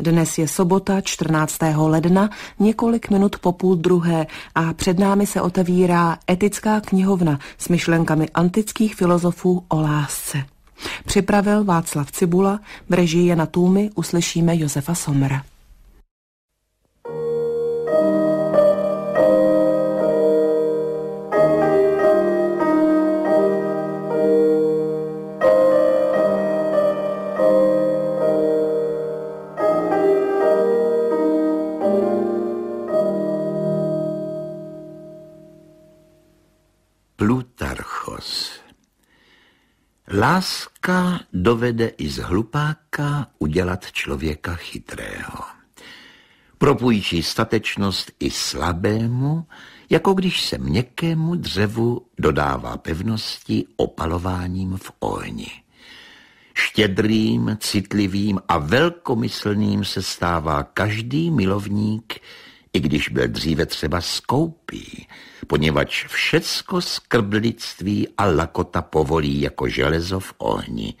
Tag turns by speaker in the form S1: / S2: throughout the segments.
S1: Dnes je sobota 14. ledna, několik minut po půl druhé a před námi se otevírá etická knihovna s myšlenkami antických filozofů o lásce. Připravil Václav Cibula, v režii Jana Tůmy uslyšíme Josefa Somra. Láska dovede i z hlupáka udělat člověka chytrého. Propůjčí statečnost i slabému, jako když se měkkému dřevu dodává pevnosti opalováním v ohni. Štědrým, citlivým a velkomyslným se stává každý milovník i když byl dříve třeba skoupý, poněvadž všecko skrblictví a lakota povolí jako železo v ohni.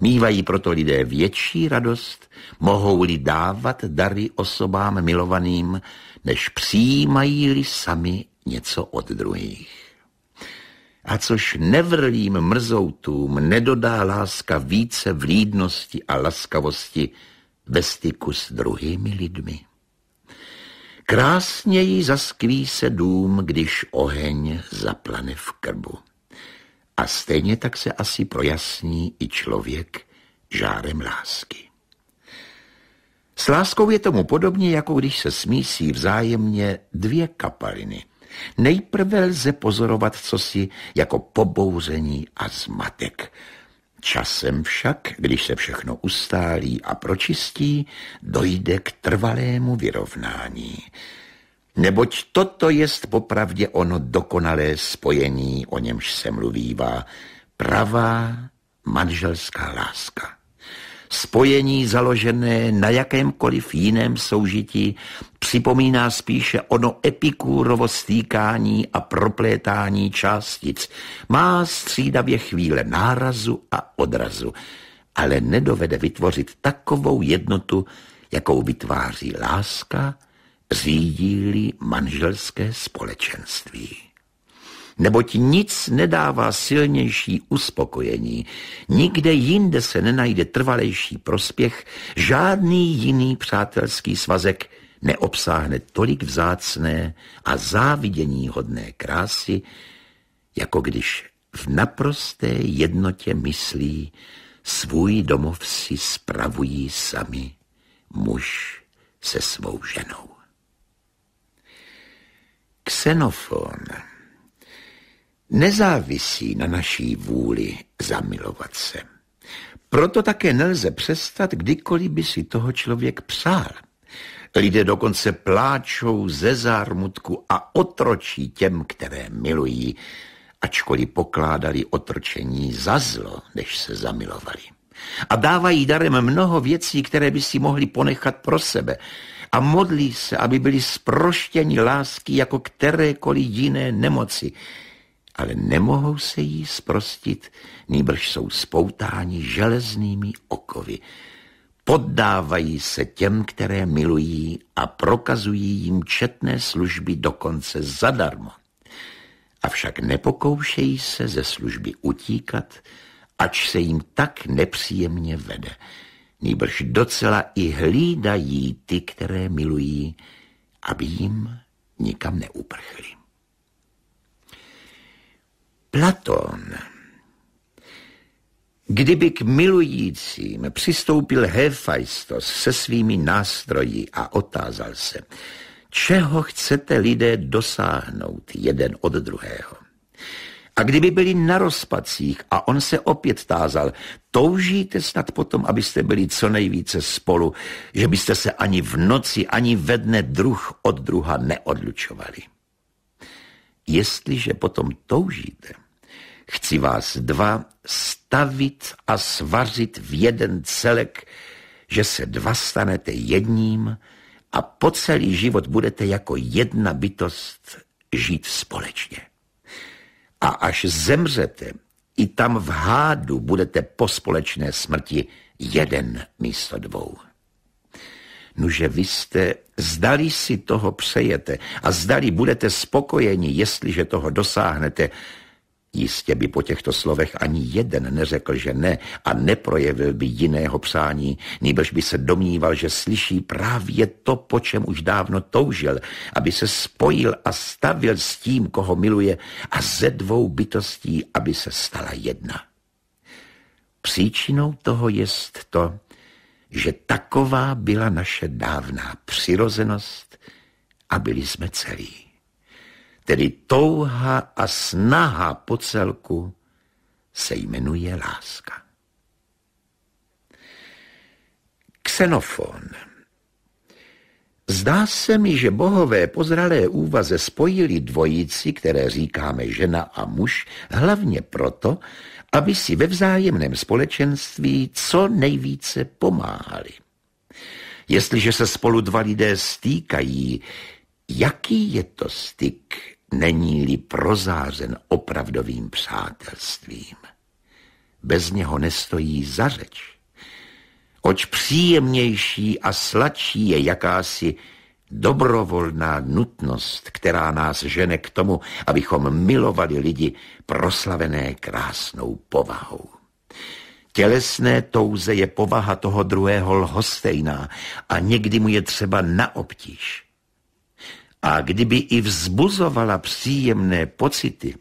S1: Mívají proto lidé větší radost, mohou-li dávat dary osobám milovaným, než přijímají-li sami něco od druhých. A což nevrlým mrzoutům nedodá láska více vlídnosti a laskavosti ve styku s druhými lidmi. Krásněji zaskví se dům, když oheň zaplane v krbu. A stejně tak se asi projasní i člověk žárem lásky. S láskou je tomu podobně, jako když se smísí vzájemně dvě kapaliny. Nejprve lze pozorovat cosi jako pobouření a zmatek – Časem však, když se všechno ustálí a pročistí, dojde k trvalému vyrovnání. Neboť toto jest popravdě ono dokonalé spojení, o němž se mluvívá, pravá manželská láska. Spojení založené na jakémkoliv jiném soužití připomíná spíše ono epikúrovo stýkání a proplétání částic. Má střídavě chvíle nárazu a odrazu, ale nedovede vytvořit takovou jednotu, jakou vytváří láska, řídí manželské společenství neboť nic nedává silnější uspokojení. Nikde jinde se nenajde trvalejší prospěch, žádný jiný přátelský svazek neobsáhne tolik vzácné a závidění hodné krásy, jako když v naprosté jednotě myslí svůj domov si spravují sami muž se svou ženou. Xenofon nezávisí na naší vůli zamilovat se. Proto také nelze přestat, kdykoliv by si toho člověk přál. Lidé dokonce pláčou ze zármutku a otročí těm, které milují, ačkoliv pokládali otročení za zlo, než se zamilovali. A dávají darem mnoho věcí, které by si mohli ponechat pro sebe. A modlí se, aby byli sproštěni lásky jako kterékoliv jiné nemoci, ale nemohou se jí sprostit, nýbrž jsou spoutáni železnými okovy. Poddávají se těm, které milují a prokazují jim četné služby dokonce zadarmo. Avšak nepokoušejí se ze služby utíkat, ač se jim tak nepříjemně vede. Nýbrž docela i hlídají ty, které milují, aby jim nikam neuprchli. Platón. Kdyby k milujícím přistoupil Hefajstos se svými nástroji a otázal se, čeho chcete lidé dosáhnout jeden od druhého. A kdyby byli na rozpacích a on se opět tázal, toužíte snad potom, abyste byli co nejvíce spolu, že byste se ani v noci, ani ve dne druh od druha neodlučovali. Jestliže potom toužíte, chci vás dva stavit a svařit v jeden celek, že se dva stanete jedním a po celý život budete jako jedna bytost žít společně. A až zemřete, i tam v hádu budete po společné smrti jeden místo dvou. No, že vy jste, zdali si toho přejete a zdali budete spokojeni, jestliže toho dosáhnete, Jistě by po těchto slovech ani jeden neřekl, že ne a neprojevil by jiného přání, nýbrž by se domníval, že slyší právě to, po čem už dávno toužil, aby se spojil a stavil s tím, koho miluje a ze dvou bytostí, aby se stala jedna. Příčinou toho jest to, že taková byla naše dávná přirozenost a byli jsme celí. Tedy touha a snaha po celku se jmenuje láska. Xenofon – Zdá se mi, že bohové pozralé úvaze spojili dvojici, které říkáme žena a muž, hlavně proto, aby si ve vzájemném společenství co nejvíce pomáhali. Jestliže se spolu dva lidé stýkají, jaký je to styk, není-li prozářen opravdovým přátelstvím? Bez něho nestojí za řeč oč příjemnější a sladší je jakási dobrovolná nutnost, která nás žene k tomu, abychom milovali lidi proslavené krásnou povahou. Tělesné touze je povaha toho druhého lhostejná a někdy mu je třeba na obtíž. A kdyby i vzbuzovala příjemné pocity,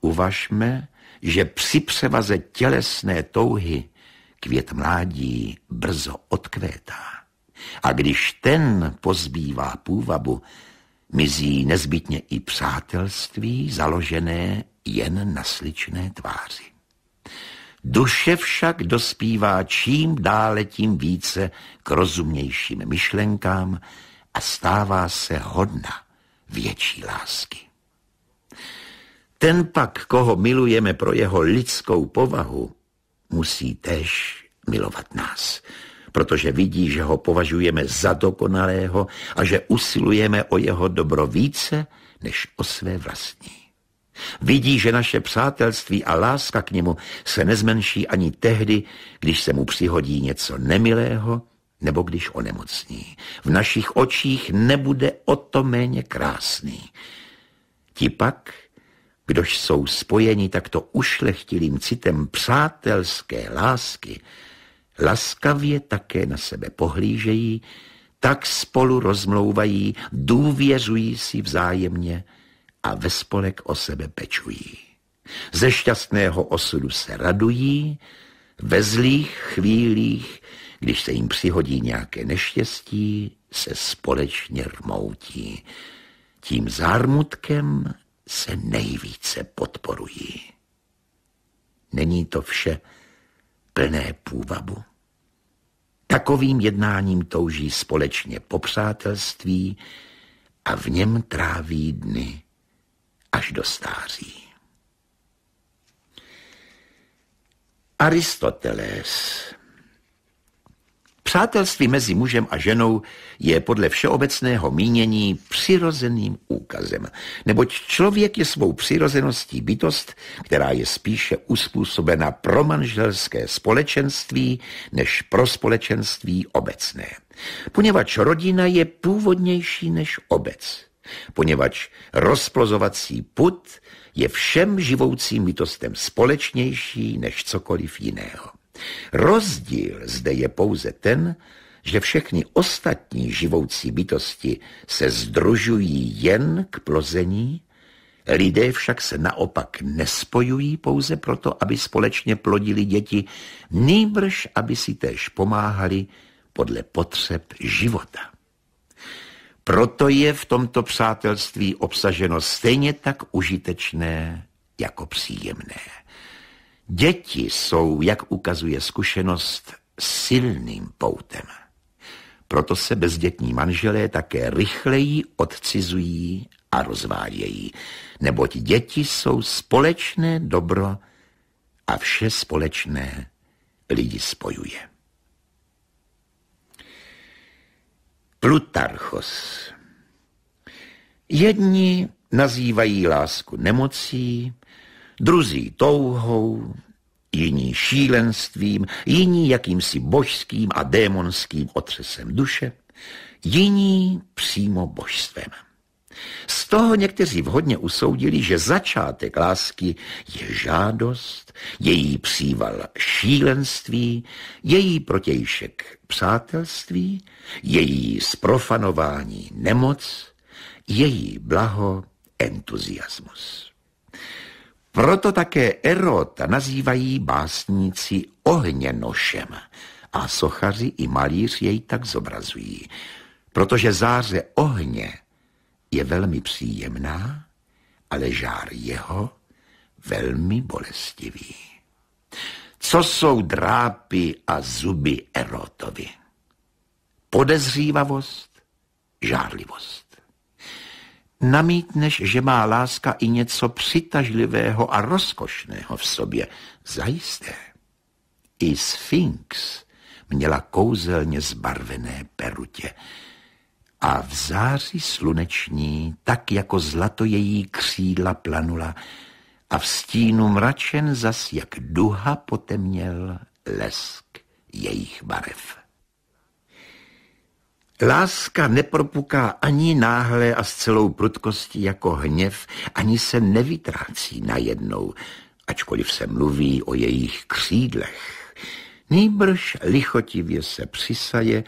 S1: uvažme, že při převaze tělesné touhy Květ mládí brzo odkvétá. A když ten pozbývá půvabu, mizí nezbytně i přátelství založené jen na sličné tváři. Duše však dospívá čím dále tím více k rozumnějším myšlenkám a stává se hodna větší lásky. Ten pak, koho milujeme pro jeho lidskou povahu, musí tež milovat nás, protože vidí, že ho považujeme za dokonalého a že usilujeme o jeho dobro více než o své vlastní. Vidí, že naše přátelství a láska k němu se nezmenší ani tehdy, když se mu přihodí něco nemilého nebo když onemocní. V našich očích nebude o to méně krásný. Ti pak kdož jsou spojeni takto ušlechtilým citem přátelské lásky, laskavě také na sebe pohlížejí, tak spolu rozmlouvají, důvěřují si vzájemně a ve spolek o sebe pečují. Ze šťastného osudu se radují, ve zlých chvílích, když se jim přihodí nějaké neštěstí, se společně rmoutí. Tím zármutkem se nejvíce podporují. Není to vše plné půvabu. Takovým jednáním touží společně po přátelství a v něm tráví dny až do stáří. Aristoteles Přátelství mezi mužem a ženou je podle všeobecného mínění přirozeným úkazem, neboť člověk je svou přirozeností bytost, která je spíše uspůsobena pro manželské společenství než pro společenství obecné. Poněvadž rodina je původnější než obec, poněvadž rozplozovací put je všem živoucím bytostem společnější než cokoliv jiného. Rozdíl zde je pouze ten, že všechny ostatní živoucí bytosti se združují jen k plození, lidé však se naopak nespojují pouze proto, aby společně plodili děti, nýbrž aby si též pomáhali podle potřeb života. Proto je v tomto přátelství obsaženo stejně tak užitečné jako příjemné. Děti jsou, jak ukazuje zkušenost, silným poutem. Proto se bezdětní manželé také rychleji odcizují a rozvádějí, neboť děti jsou společné dobro a vše společné lidi spojuje. Plutarchos Jedni nazývají lásku nemocí, druzí touhou, jiní šílenstvím, jiní jakýmsi božským a démonským otřesem duše, jiní přímo božstvem. Z toho někteří vhodně usoudili, že začátek lásky je žádost, její příval šílenství, její protějšek přátelství, její sprofanování nemoc, její blaho entuziasmus. Proto také Erota nazývají básníci ohněnošem a sochaři i malíř jej tak zobrazují, protože záře ohně je velmi příjemná, ale žár jeho velmi bolestivý. Co jsou drápy a zuby Erotovi? Podezřívavost, žárlivost namítneš, že má láska i něco přitažlivého a rozkošného v sobě. Zajisté. I Sphinx měla kouzelně zbarvené perutě a v září sluneční, tak jako zlato její křídla planula a v stínu mračen zas jak duha potemněl lesk jejich barev. Láska nepropuká ani náhle a s celou prudkostí jako hněv, ani se nevytrácí najednou, ačkoliv se mluví o jejich křídlech. Nýbrž lichotivě se přisaje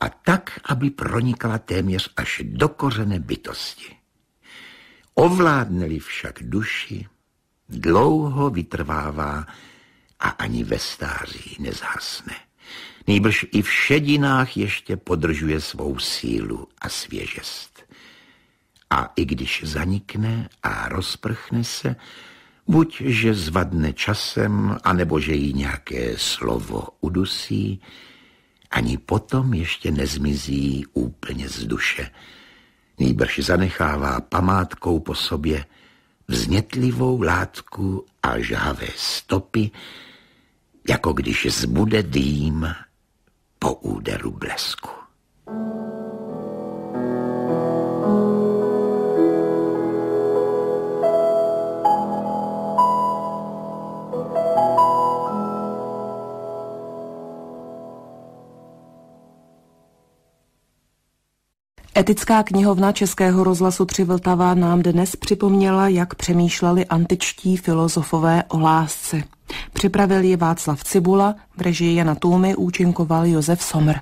S1: a tak, aby pronikla téměř až do kořene bytosti. Ovládne-li však duši, dlouho vytrvává a ani ve stáří nezhasne. Nýbrž i v šedinách ještě podržuje svou sílu a svěžest. A i když zanikne a rozprchne se, buď že zvadne časem, anebo že jí nějaké slovo udusí, ani potom ještě nezmizí úplně z duše. Nýbrž zanechává památkou po sobě vznětlivou látku a žhavé stopy, jako když zbude dým po úderu blesku. Etická knihovna Českého rozhlasu Tři Vltava nám dnes připomněla, jak přemýšleli antičtí filozofové o lásce. Připravil ji Václav Cibula, v režii Jana Tůmy účinkoval Josef Somr.